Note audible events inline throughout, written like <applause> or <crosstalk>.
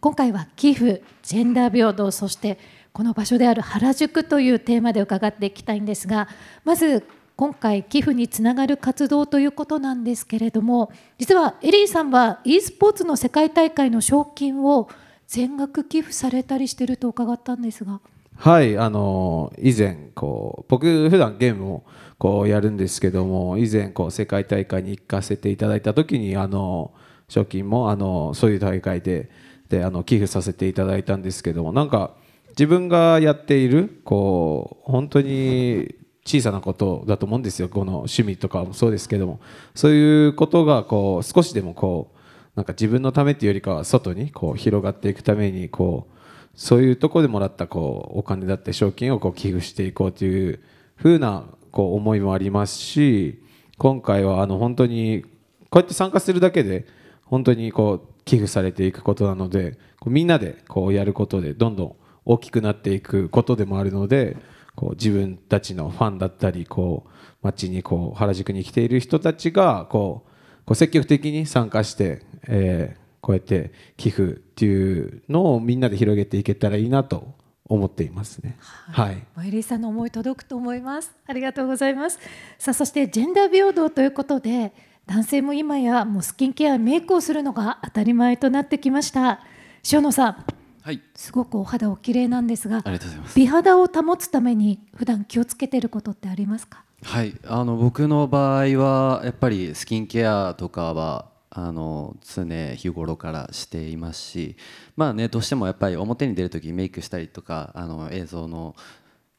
今回は寄付ジェンダー平等そしてこの場所である原宿というテーマで伺っていきたいんですがまず今回寄付につながる活動ということなんですけれども実はエリーさんは e スポーツの世界大会の賞金を全額寄付されたりしてると伺ったんですが。はいあの以前こう僕普段ゲームをこうやるんですけども以前こう世界大会に行かせていただいた時にあの賞金もあのそういう大会でであの寄付させていただいたんですけどもなんか自分がやっているこう本当に小さなことだと思うんですよこの趣味とかもそうですけどもそういうことがこう少しでもこうなんか自分のためっていうよりかは外にこう広がっていくためにこうそういうとこでもらったこうお金だって賞金をこう寄付していこうというふうなこう思いもありますし今回はあの本当にこうやって参加するだけで本当にこう寄付されていくことなのでこうみんなでこうやることでどんどん大きくなっていくことでもあるのでこう自分たちのファンだったりこう街にこう原宿に来ている人たちがこうこう積極的に参加して、えー、こうやって寄付っていうのをみんなで広げていけたらいいなと思っていますね。はい。マイリーさんの思い届くと思います。ありがとうございます。さあ、そしてジェンダー平等ということで、男性も今やもうスキンケアメイクをするのが当たり前となってきました塩野さん、はい、すごくお肌お綺麗なんですが美肌を保つために普段気をつけてることってありますかはいあの僕の場合はやっぱりスキンケアとかはあの常日頃からしていますしまあねどうしてもやっぱり表に出る時メイクしたりとかあの映像の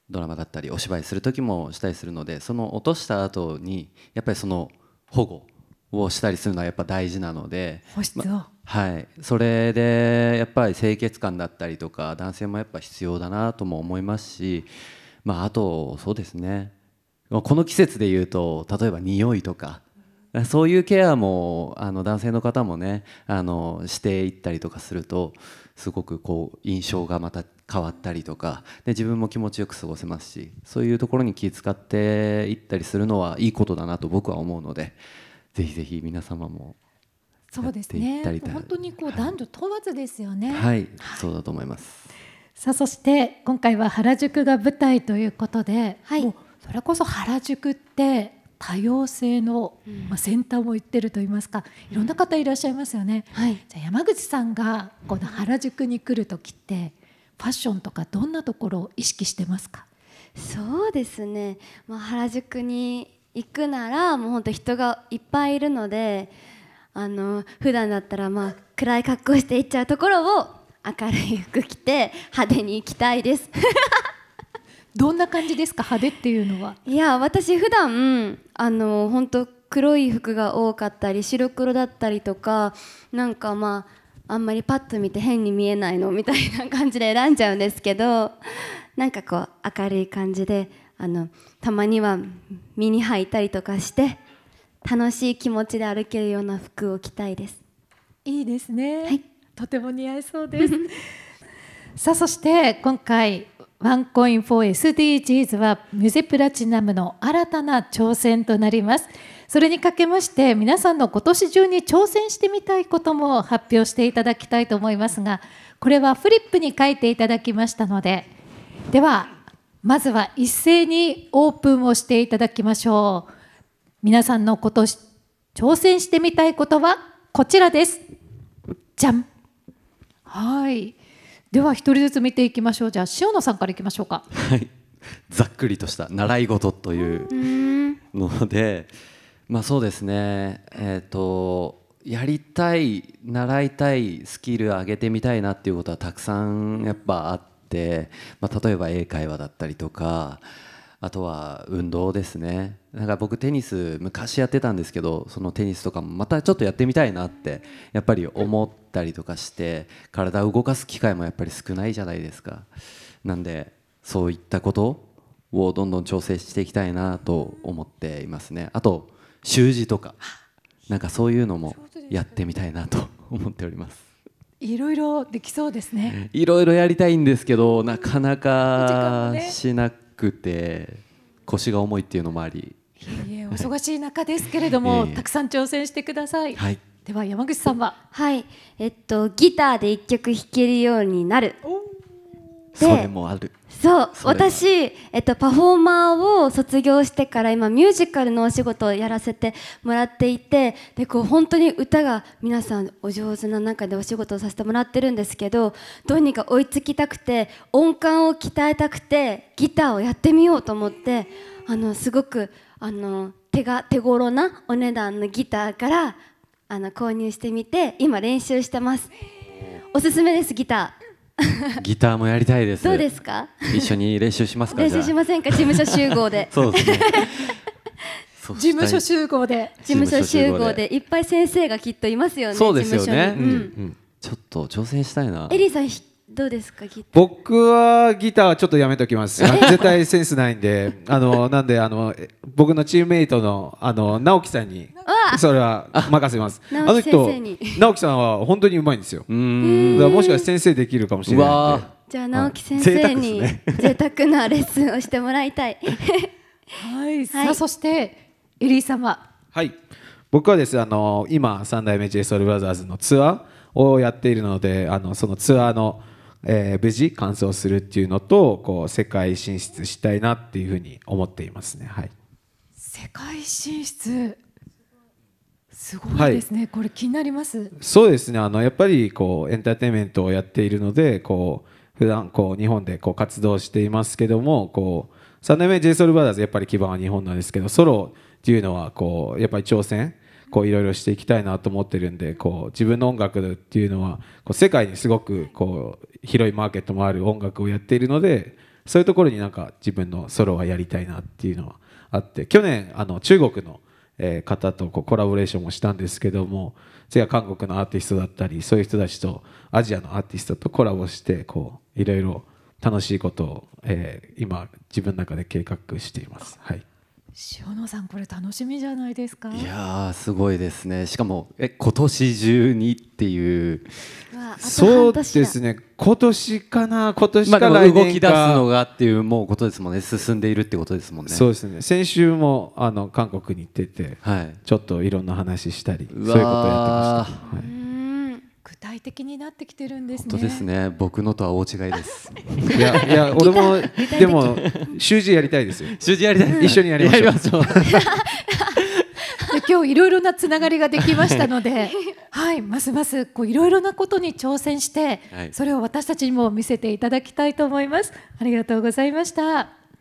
ドラマだったりお芝居する時もしたりするのでその落とした後にやっぱりその保護をしたりするのはやっぱ大事なので保湿を、ま、はいそれでやっぱり清潔感だったりとか男性もやっぱ必要だなとも思いますしまああとそうですねこの季節でいうと例えば匂いとかそういうケアもあの男性の方もねあのしていったりとかするとすごくこう印象がまた変わったりとかで自分も気持ちよく過ごせますしそういうところに気遣っていったりするのはいいことだなと僕は思うので。ぜひぜひ皆様もそうですね本当にこう男女問わずですよね、はい、はい、そうだと思いますさあそして今回は原宿が舞台ということで、はい、それこそ原宿って多様性の、まあ、先端を言ってると言いますか、いろんな方いらっしゃいますよね。はい、じゃ山口さんがこの原宿に来る時ってファッションとかどんなところを意識してますかそうですね、まあ、原宿に行くならもう本当人がいっぱいいるのであの普段だったらまあ暗い格好して行っちゃうところを明るい服着て派手に行きたいです <laughs> どんな感じですか派手っていうのはいや私普段あの本当黒い服が多かったり白黒だったりとかなんかまああんまりパッと見て変に見えないのみたいな感じで選んじゃうんですけどなんかこう明るい感じであのたまには身に履いたりとかして楽しい気持ちで歩けるような服を着たいですいいですね、はい、とても似合いそうです <laughs> さあそして今回ワンコイン 4SDGs はミュゼプラチナムの新たな挑戦となりますそれにかけまして皆さんの今年中に挑戦してみたいことも発表していただきたいと思いますがこれはフリップに書いていただきましたのでではまずは一斉にオープンをしていただきましょう皆さんの今年挑戦してみたいことはこちらですじゃんはいでは一人ずつ見ていきましょうじゃあ塩野さんからいきましょうかはいざっくりとした習い事というのでまあそうですねえっ、ー、とやりたい習いたいスキル上げてみたいなっていうことはたくさんやっぱあってて、まあ、例えば英会話だったりとかあとは運動ですねなんか僕テニス昔やってたんですけどそのテニスとかもまたちょっとやってみたいなってやっぱり思ったりとかして体を動かす機会もやっぱり少ないじゃないですかなんでそういったことをどんどん調整していきたいなと思っていますねあと習字とかなんかそういうのもやってみたいなと思っておりますいろいろできそうですね。いろいろやりたいんですけど、なかなかしなくて、腰が重いっていうのもあり。いえ、お忙しい中ですけれども、<laughs> たくさん挑戦してください。はい。では山口さんは。はい、えっとギターで一曲弾けるようになる。おそれもあるそう私、えっと、パフォーマーを卒業してから今ミュージカルのお仕事をやらせてもらっていてでこう本当に歌が皆さんお上手な中でお仕事をさせてもらってるんですけどどうにか追いつきたくて音感を鍛えたくてギターをやってみようと思ってあのすごくあの手が手頃なお値段のギターからあの購入してみて今練習してますおすすめですギター <laughs> ギターもやりたいです。どうですか？一緒に練習しますか？<laughs> 練習しませんか？事務所集合で。<laughs> そうですね。事務所集合で。事務所集合でいっぱい先生がきっといますよね。そうですよね。うん、ちょっと挑戦したいな。エリさんどうですか僕はギターちょっとやめときます絶対センスないんであのなんであの僕のチームメイトのあの直樹さんに <laughs> それは任せますあの人直樹さんは本当にうまいんですよだもしかして先生できるかもしれないじゃあ直樹先生に贅沢なレッスンをしてもらいたいはいさあそしてエリー様はい僕はですあの今三代目 JSOULBROTHERS のツアーをやっているのであのそのツアーのえー、無事完走するっていうのとこう世界進出したいなっていうふうに思っていますね。はい、世界進出すごいですね、はい、これ気になりますそうですねあのやっぱりこうエンターテインメントをやっているのでこう普段こう日本でこう活動していますけどもこう3年目 JSOULBROTHERS やっぱり基盤は日本なんですけどソロっていうのはこうやっぱり挑戦こういろいろしていきたいなと思ってるんでこう自分の音楽っていうのはこう世界にすごくこう広いマーケットもある音楽をやっているのでそういうところになんか自分のソロはやりたいなっていうのはあって去年あの中国の「え方とこうコラボレーションもしたんですけども次は韓国のアーティストだったりそういう人たちとアジアのアーティストとコラボしてこういろいろ楽しいことを、え今自分の中で計画しています。はい塩野さんこれ楽しみじゃないですかいやすごいですねしかもえ今年中にっていうそうですね今年かな今年か来動き出すのがっていうもうことですもんね進んでいるってことですもんねそうですね先週もあの韓国に行ってて、はい、ちょっといろんな話したりそういうことやってました、はい具体的になってきてるんです、ね、本当ですね。僕のとは大違いです。<laughs> いやいや <laughs> 俺もでも習字やりたいですよ。習字やりたい、一緒にやりましょう。<laughs> 今日いろいろなつながりができましたので、はい、ますますこういろいろなことに挑戦して、はい、それを私たちにも見せていただきたいと思います。ありがとうございました。